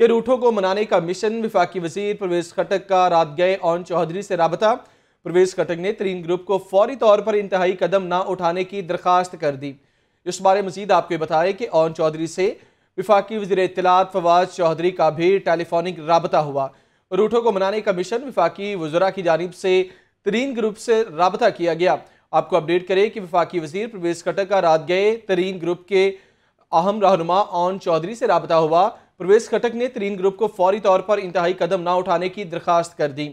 के रूठों को मनाने का मिशन विफाकी वजीर प्रवेश खटक का रात गए ऑन चौधरी से रबता प्रवेश खटक ने तरीन ग्रुप को फौरी तौर पर इंतहाई कदम ना उठाने की दरखास्त कर दी इस बारे मजीद आपको बताया कि ऑन चौधरी से विफाकी वजी इतलात फवाद चौधरी का भी टेलीफोनिक रबता हुआ रूठों को मनाने का मिशन विफाकी वजरा की जानब से तरीन ग्रुप से रबता किया गया आपको अपडेट करें कि विफाकी वजीर प्रवेश खटक का रात गए तरीन ग्रुप के अहम रहनुमा ऑन चौधरी से रबता हुआ प्रवेश खटक ने तरीन ग्रुप को फौरी तौर पर इंतहाई कदम ना उठाने की दरखास्त कर दी